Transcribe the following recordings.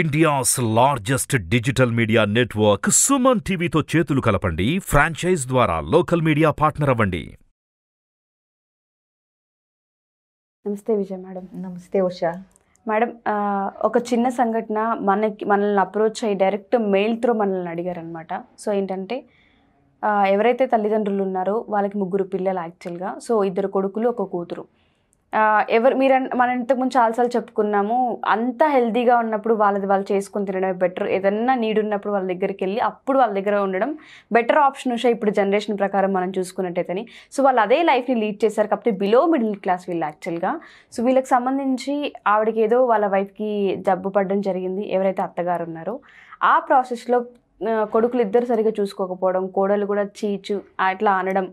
India's largest digital media network Suman టీవీతో చేతులు కలపండి ఫ్రాంచైజ్ ద్వారా లోకల్ మీడియా పార్ట్నర్ అవ్వండి నమస్తే విజయ్ మేడం నమస్తే ఉష మేడం ఒక చిన్న సంఘటన మనకి మనల్ని అప్రోచ్ అయ్యి డైరెక్ట్ మెయిల్ త్రూ మనల్ని అడిగారనమాట సో ఏంటంటే ఎవరైతే తల్లిదండ్రులు ఉన్నారో వాళ్ళకి ముగ్గురు పిల్లలు యాక్చువల్గా సో ఇద్దరు కొడుకులు ఒక కూతురు ఎవరు మీరు మనం ఇంతకుముందు చాలాసార్లు చెప్పుకున్నాము అంత హెల్తీగా ఉన్నప్పుడు వాళ్ళది వాళ్ళు చేసుకుని తినడం బెటర్ ఏదన్నా నీడ్ ఉన్నప్పుడు వాళ్ళ దగ్గరికి వెళ్ళి అప్పుడు వాళ్ళ దగ్గర ఉండడం బెటర్ ఆప్షన్ ఉషా ఇప్పుడు జనరేషన్ ప్రకారం మనం చూసుకున్నట్టయితేని సో వాళ్ళు అదే లైఫ్ని లీడ్ చేశారు కాబట్టి బిలో మిడిల్ క్లాస్ వీళ్ళు యాక్చువల్గా సో వీళ్ళకి సంబంధించి ఆవిడకి ఏదో వాళ్ళ వైఫ్కి జబ్బు పడడం జరిగింది ఎవరైతే అత్తగారు ఉన్నారో ఆ ప్రాసెస్లో కొడుకులు ఇద్దరు సరిగా చూసుకోకపోవడం కోడలు కూడా చీచు అట్లా అనడం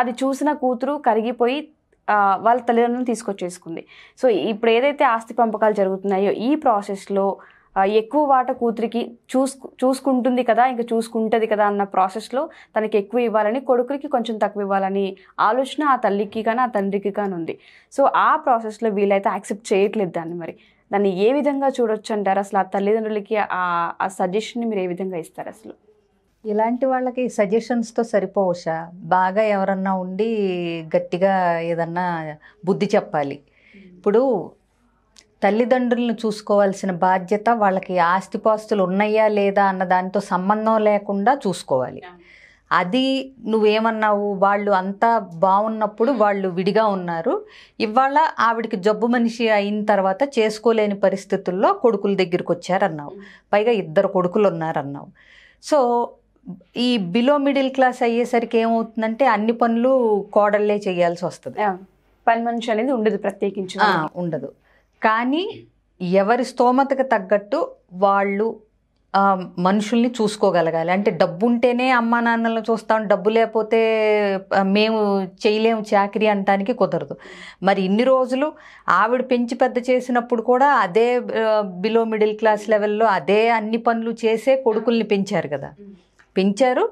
అది చూసిన కూతురు కరిగిపోయి వాళ్ళ తల్లిదండ్రులను తీసుకొచ్చేసుకుంది సో ఇప్పుడు ఏదైతే ఆస్తి పంపకాలు జరుగుతున్నాయో ఈ ప్రాసెస్లో ఎక్కువ వాట కూతురికి చూసుకు చూసుకుంటుంది కదా ఇంకా చూసుకుంటుంది కదా అన్న ప్రాసెస్లో తనకి ఎక్కువ ఇవ్వాలని కొడుకులకి కొంచెం తక్కువ ఇవ్వాలని ఆలోచన ఆ తల్లికి కానీ ఆ తండ్రికి కానీ ఉంది సో ఆ ప్రాసెస్లో వీళ్ళైతే యాక్సెప్ట్ చేయట్లేదు దాన్ని మరి దాన్ని ఏ విధంగా చూడొచ్చు అంటారు అసలు ఆ తల్లిదండ్రులకి ఆ సజెషన్ని మీరు ఏ విధంగా ఇస్తారు అసలు ఇలాంటి వాళ్ళకి సజెషన్స్తో సరిపోవచ్చా బాగా ఎవరన్నా ఉండి గట్టిగా ఏదన్నా బుద్ధి చెప్పాలి ఇప్పుడు తల్లిదండ్రులను చూసుకోవాల్సిన బాధ్యత వాళ్ళకి ఆస్తిపాస్తులు ఉన్నాయా లేదా అన్న దానితో సంబంధం లేకుండా చూసుకోవాలి అది నువ్వేమన్నావు వాళ్ళు అంతా బాగున్నప్పుడు వాళ్ళు విడిగా ఉన్నారు ఇవాళ ఆవిడికి జబ్బు మనిషి అయిన తర్వాత చేసుకోలేని పరిస్థితుల్లో కొడుకుల దగ్గరికి వచ్చారన్నావు పైగా ఇద్దరు కొడుకులు ఉన్నారన్నావు సో ఈ బిలో మిడిల్ క్లాస్ అయ్యేసరికి ఏమవుతుందంటే అన్ని పనులు కోడళ్ళే చేయాల్సి వస్తుంది పని మనిషి అనేది ఉండదు ప్రత్యేకించి ఉండదు కానీ ఎవరి స్తోమతకు తగ్గట్టు వాళ్ళు మనుషుల్ని చూసుకోగలగాలి అంటే డబ్బు ఉంటేనే అమ్మా నాన్నలను చూస్తాం డబ్బు లేకపోతే మేము చేయలేము చాకరీ అనటానికి కుదరదు మరి ఇన్ని రోజులు ఆవిడ పెంచి పెద్ద చేసినప్పుడు కూడా అదే బిలో మిడిల్ క్లాస్ లెవెల్లో అదే అన్ని పనులు చేసే కొడుకుల్ని పెంచారు కదా పెంచారు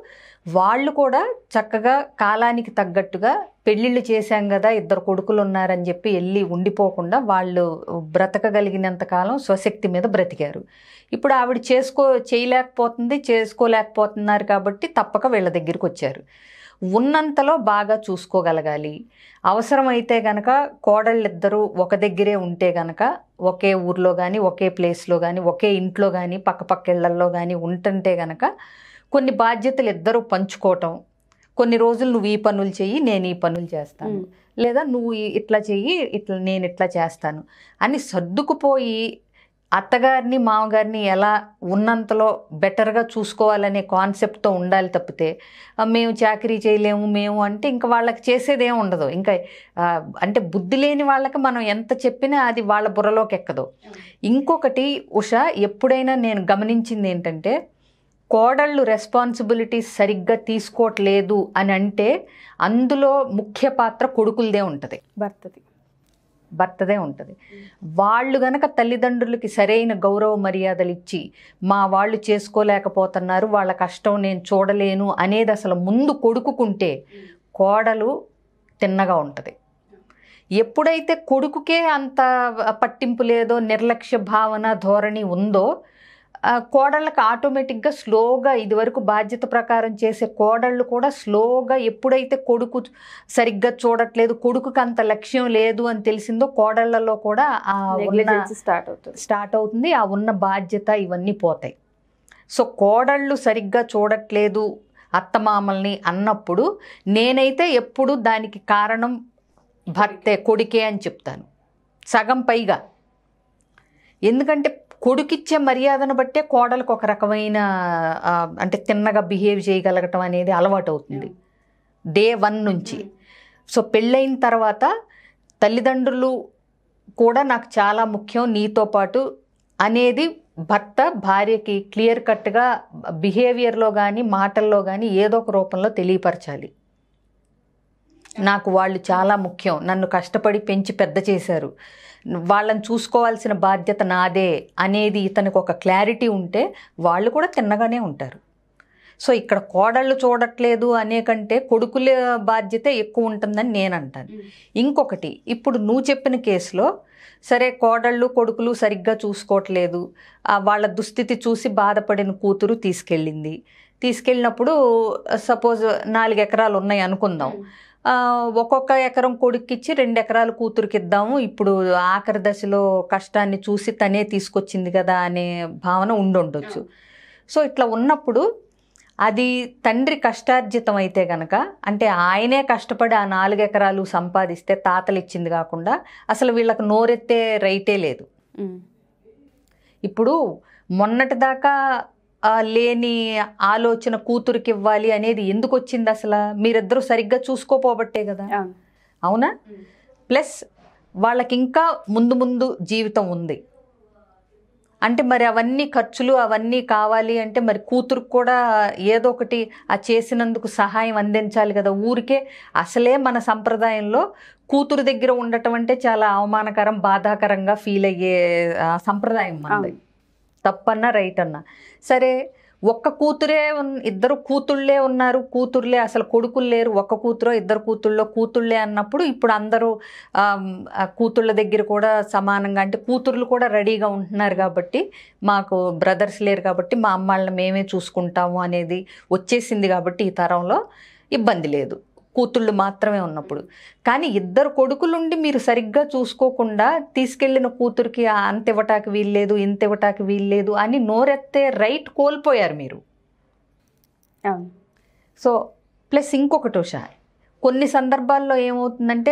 వాళ్ళు కూడా చక్కగా కాలానికి తగ్గట్టుగా పెళ్ళిళ్ళు చేశాం కదా ఇద్దరు కొడుకులు ఉన్నారని చెప్పి వెళ్ళి ఉండిపోకుండా వాళ్ళు బ్రతకగలిగినంతకాలం స్వశక్తి మీద బ్రతికారు ఇప్పుడు ఆవిడ చేసుకో చేయలేకపోతుంది చేసుకోలేకపోతున్నారు కాబట్టి తప్పక వీళ్ళ దగ్గరికి వచ్చారు ఉన్నంతలో బాగా చూసుకోగలగాలి అవసరమైతే గనక కోడళ్ళిద్దరూ ఒక దగ్గరే ఉంటే గనక ఒకే ఊర్లో కానీ ఒకే ప్లేస్లో కానీ ఒకే ఇంట్లో కానీ పక్కపక్క ఇళ్లల్లో కానీ ఉంటుంటే గనక కొన్ని బాధ్యతలు ఇద్దరు పంచుకోవటం కొన్ని రోజులు నువ్వు ఈ పనులు చెయ్యి నేను ఈ పనులు చేస్తాను లేదా నువ్వు ఇట్లా చెయ్యి ఇట్లా నేను ఇట్లా చేస్తాను అని సర్దుకుపోయి అత్తగారిని మామగారిని ఎలా ఉన్నంతలో బెటర్గా చూసుకోవాలనే కాన్సెప్ట్తో ఉండాలి తప్పితే మేము చాకరీ చేయలేము మేము అంటే ఇంకా వాళ్ళకి చేసేదేం ఉండదు ఇంకా అంటే బుద్ధి లేని వాళ్ళకి మనం ఎంత చెప్పినా అది వాళ్ళ బుర్రలోకి ఎక్కదు ఇంకొకటి ఉష ఎప్పుడైనా నేను గమనించింది ఏంటంటే కోడళ్ళు రెస్పాన్సిబిలిటీస్ సరిగ్గా తీసుకోవట్లేదు అని అంటే అందులో ముఖ్య పాత్ర కొడుకులదే ఉంటుంది భర్తది భర్తదే ఉంటుంది వాళ్ళు గనక తల్లిదండ్రులకి సరైన గౌరవ మర్యాదలు ఇచ్చి మా వాళ్ళు చేసుకోలేకపోతున్నారు వాళ్ళ కష్టం నేను చూడలేను అనేది అసలు ముందు కొడుకుకుంటే కోడలు తిన్నగా ఉంటుంది ఎప్పుడైతే కొడుకుకే అంత పట్టింపు లేదో నిర్లక్ష్య భావన ధోరణి ఉందో కోడళ్ళకి ఆటోమేటిక్గా స్లోగా ఇదివరకు బాధ్యత ప్రకారం చేసే కోడళ్ళు కూడా స్లోగా ఎప్పుడైతే కొడుకు సరిగ్గా చూడట్లేదు కొడుకుకి అంత లక్ష్యం లేదు అని తెలిసిందో కోడళ్లలో కూడా స్టార్ట్ అవుతుంది స్టార్ట్ అవుతుంది ఆ ఉన్న బాధ్యత ఇవన్నీ పోతాయి సో కోడళ్ళు సరిగ్గా చూడట్లేదు అత్తమామల్ని అన్నప్పుడు నేనైతే ఎప్పుడు దానికి కారణం భర్తే కొడుకే అని చెప్తాను సగం పైగా ఎందుకంటే కొడుకిచ్చే మర్యాదను బట్టే కోడలకు ఒక రకమైన అంటే తిన్నగా బిహేవ్ చేయగలగటం అనేది అలవాటు అవుతుంది డే వన్ నుంచి సో పెళ్ళైన తర్వాత తల్లిదండ్రులు కూడా నాకు చాలా ముఖ్యం నీతో పాటు అనేది భర్త భార్యకి క్లియర్ కట్గా బిహేవియర్లో కానీ మాటల్లో కానీ ఏదో ఒక రూపంలో తెలియపరచాలి నాకు వాళ్ళు చాలా ముఖ్యం నన్ను కష్టపడి పెంచి పెద్ద చేశారు వాళ్ళని చూసుకోవాల్సిన బాధ్యత నాదే అనేది ఇతనికి ఒక క్లారిటీ ఉంటే వాళ్ళు కూడా తిన్నగానే ఉంటారు సో ఇక్కడ కోడళ్ళు చూడట్లేదు అనే కంటే కొడుకుల బాధ్యత ఎక్కువ ఉంటుందని నేను అంటాను ఇంకొకటి ఇప్పుడు నువ్వు చెప్పిన కేసులో సరే కోడళ్ళు కొడుకులు సరిగ్గా చూసుకోవట్లేదు వాళ్ళ దుస్థితి చూసి బాధపడిన కూతురు తీసుకెళ్ళింది తీసుకెళ్ళినప్పుడు సపోజ్ నాలుగు ఎకరాలు ఉన్నాయి అనుకుందాం ఒక్కొక్క ఎకరం కొడుక్కిచ్చి రెండు ఎకరాలు కూతురికి ఇద్దాము ఇప్పుడు ఆఖరి దశలో కష్టాన్ని చూసి తనే తీసుకొచ్చింది కదా అనే భావన ఉండుండొచ్చు సో ఇట్లా ఉన్నప్పుడు అది తండ్రి కష్టార్జితం అయితే గనక అంటే ఆయనే కష్టపడి ఆ నాలుగు ఎకరాలు సంపాదిస్తే తాతలు ఇచ్చింది కాకుండా అసలు వీళ్ళకి నోరెత్తే రైటే లేదు ఇప్పుడు మొన్నటిదాకా లేని ఆలోచన కూతురికి ఇవ్వాలి అనేది ఎందుకు వచ్చింది అసలు మీరిద్దరూ సరిగ్గా చూసుకోపోబట్టే కదా అవునా ప్లస్ వాళ్ళకి ఇంకా ముందు ముందు జీవితం ఉంది అంటే మరి అవన్నీ ఖర్చులు అవన్నీ కావాలి అంటే మరి కూతురు కూడా ఏదో ఒకటి ఆ చేసినందుకు సహాయం అందించాలి కదా ఊరికే అసలే మన సంప్రదాయంలో కూతురు దగ్గర ఉండటం అంటే చాలా అవమానకరం బాధాకరంగా ఫీల్ అయ్యే సంప్రదాయం మనది తప్పన్నా రైట్ అన్నా సరే ఒక్క కూతురే ఇద్దరు కూతుళ్ళే ఉన్నారు కూతుర్లే అసలు కొడుకులు లేరు ఒక్క కూతురో ఇద్దరు కూతుళ్ళో కూతుళ్ళే అన్నప్పుడు ఇప్పుడు అందరూ కూతుళ్ళ దగ్గర కూడా సమానంగా అంటే కూతుర్లు కూడా రెడీగా ఉంటున్నారు కాబట్టి మాకు బ్రదర్స్ లేరు కాబట్టి మా అమ్మాళ్ళని మేమే చూసుకుంటాము అనేది వచ్చేసింది కాబట్టి ఈ తరంలో ఇబ్బంది లేదు కూతుళ్ళు మాత్రమే ఉన్నప్పుడు కానీ ఇద్దరు కొడుకులుండి మీరు సరిగ్గా చూసుకోకుండా తీసుకెళ్లిన కూతురికి అంత ఇవ్వటానికి వీల్లేదు ఇంత ఇవ్వటానికి వీల్లేదు అని నోరెత్తే రైట్ కోల్పోయారు మీరు సో ప్లస్ ఇంకొకటి ఉషా కొన్ని సందర్భాల్లో ఏమవుతుందంటే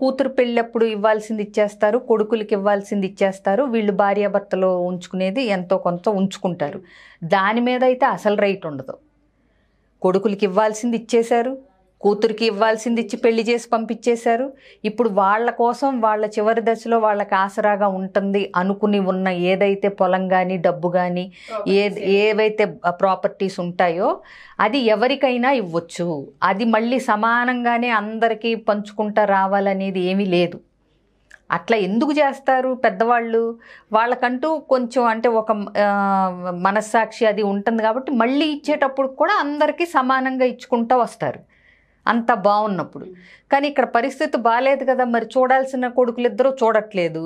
కూతురు పెళ్ళప్పుడు ఇవ్వాల్సింది ఇచ్చేస్తారు కొడుకులకి ఇవ్వాల్సింది ఇచ్చేస్తారు వీళ్ళు భార్యాభర్తలో ఉంచుకునేది ఎంతో కొంత ఉంచుకుంటారు దాని మీద అయితే అసలు రైట్ ఉండదు కొడుకులకి ఇవ్వాల్సింది ఇచ్చేశారు కూతురికి ఇవ్వాల్సింది ఇచ్చి పెళ్లి చేసి పంపించేశారు ఇప్పుడు వాళ్ళ కోసం వాళ్ళ చివరి దశలో వాళ్ళకి ఆసరాగా ఉంటుంది అనుకుని ఉన్న ఏదైతే పొలం కానీ డబ్బు కానీ ఏ ఏవైతే ప్రాపర్టీస్ ఉంటాయో అది ఎవరికైనా ఇవ్వచ్చు అది మళ్ళీ సమానంగానే అందరికీ పంచుకుంటా రావాలనేది ఏమీ లేదు అట్లా ఎందుకు చేస్తారు పెద్దవాళ్ళు వాళ్ళకంటూ కొంచెం అంటే ఒక మనస్సాక్షి అది ఉంటుంది కాబట్టి మళ్ళీ ఇచ్చేటప్పుడు కూడా అందరికీ సమానంగా ఇచ్చుకుంటూ వస్తారు అంత బాగున్నప్పుడు కానీ ఇక్కడ పరిస్థితి బాగాలేదు కదా మరి చూడాల్సిన కొడుకులు ఇద్దరూ చూడట్లేదు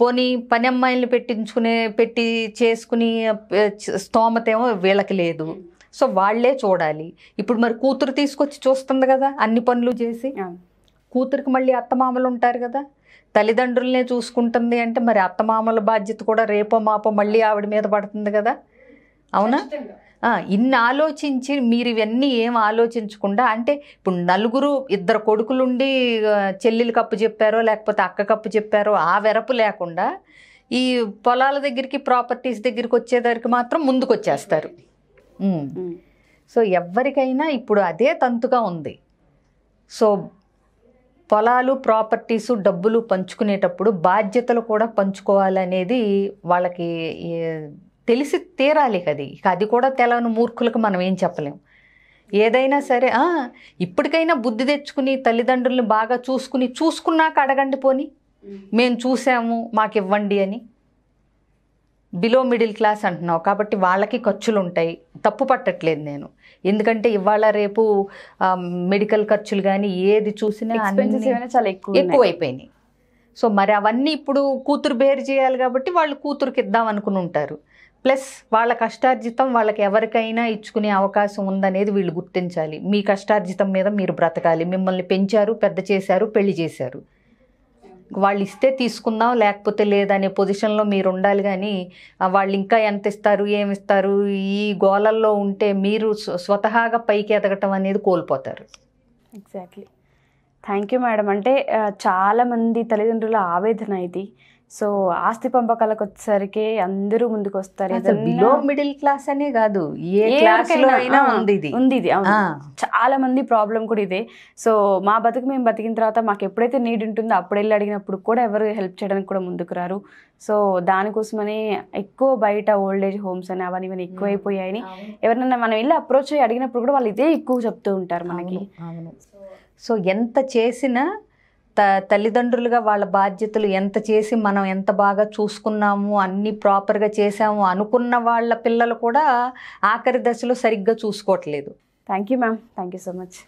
పోనీ పని అమ్మాయిలను పెట్టించుకునే పెట్టి చేసుకుని స్తోమతేమో వీళ్ళకి లేదు సో వాళ్లే చూడాలి ఇప్పుడు మరి కూతురు తీసుకొచ్చి చూస్తుంది కదా అన్ని పనులు చేసి కూతురికి మళ్ళీ అత్తమామలు ఉంటారు కదా తల్లిదండ్రులనే చూసుకుంటుంది అంటే మరి అత్తమామల బాధ్యత కూడా రేపో మాపో మళ్ళీ ఆవిడ మీద పడుతుంది కదా అవునా ఇన్ని ఆలోచించి మీరు ఇవన్నీ ఏం ఆలోచించకుండా అంటే ఇప్పుడు నలుగురు ఇద్దరు కొడుకులుండి చెల్లెలు కప్పు చెప్పారో లేకపోతే అక్క కప్పు చెప్పారో ఆ వెరపు లేకుండా ఈ పొలాల దగ్గరికి ప్రాపర్టీస్ దగ్గరికి వచ్చేదానికి మాత్రం ముందుకు వచ్చేస్తారు సో ఎవరికైనా ఇప్పుడు అదే తంతుగా ఉంది సో పొలాలు ప్రాపర్టీస్ డబ్బులు పంచుకునేటప్పుడు బాధ్యతలు కూడా పంచుకోవాలనేది వాళ్ళకి తెలిసి తీరాలి అది అది కూడా తెలవని మూర్ఖులకు మనం ఏం చెప్పలేం ఏదైనా సరే ఇప్పటికైనా బుద్ధి తెచ్చుకుని తల్లిదండ్రుల్ని బాగా చూసుకుని చూసుకున్నాక అడగండి పోని మేము చూసాము మాకు ఇవ్వండి అని బిలో మిడిల్ క్లాస్ అంటున్నావు కాబట్టి వాళ్ళకి ఖర్చులు ఉంటాయి తప్పు పట్టట్లేదు నేను ఎందుకంటే ఇవాళ రేపు మెడికల్ ఖర్చులు కానీ ఏది చూసినా చాలా ఎక్కువ ఎక్కువైపోయినాయి సో మరి అవన్నీ ఇప్పుడు కూతురు బేరు చేయాలి కాబట్టి వాళ్ళు కూతురుకి ఇద్దాం అనుకుని ఉంటారు ప్లస్ వాళ్ళ కష్టార్జితం వాళ్ళకి ఎవరికైనా ఇచ్చుకునే అవకాశం ఉందనేది వీళ్ళు గుర్తించాలి మీ కష్టార్జితం మీద మీరు బ్రతకాలి మిమ్మల్ని పెంచారు పెద్ద చేశారు పెళ్లి చేశారు వాళ్ళు ఇస్తే తీసుకుందాం లేకపోతే లేదనే పొజిషన్లో మీరు ఉండాలి కానీ వాళ్ళు ఇంకా ఎంత ఇస్తారు ఏమిస్తారు ఈ గోళల్లో ఉంటే మీరు స్వతహాగా పైకి ఎదగటం అనేది కోల్పోతారు ఎగ్జాక్ట్లీ థ్యాంక్ యూ మేడం అంటే చాలామంది తల్లిదండ్రుల ఆవేదన ఇది సో ఆస్తి పంపకాలకు వచ్చేసరికి అందరూ ముందుకు వస్తారు బిలో మిడిల్ క్లాస్ అనే కాదు ఏ అయినా ఉంది ఉంది ఇది చాలా మంది ప్రాబ్లం కూడా ఇదే సో మా బతుకు మేము బతికిన తర్వాత మాకు ఎప్పుడైతే నీడ్ ఉంటుందో అప్పుడు వెళ్ళి అడిగినప్పుడు కూడా ఎవరు హెల్ప్ చేయడానికి కూడా ముందుకు రారు సో దానికోసమనే ఎక్కువ బయట ఓల్డ్ ఏజ్ హోమ్స్ అని అవన్నీ ఇవన్నీ ఎక్కువైపోయాయని ఎవరినైనా మనం వెళ్ళి అప్రోచ్ అయ్యి అడిగినప్పుడు కూడా వాళ్ళు ఇదే ఎక్కువ చెప్తూ ఉంటారు మనకి సో ఎంత చేసినా త తల్లిదండ్రులుగా వాళ్ళ బాధ్యతలు ఎంత చేసి మనం ఎంత బాగా చూసుకున్నాము అన్నీ ప్రాపర్గా చేసాము అనుకున్న వాళ్ళ పిల్లలు కూడా ఆఖరి దశలో సరిగ్గా చూసుకోవట్లేదు thank you ma'am thank you so much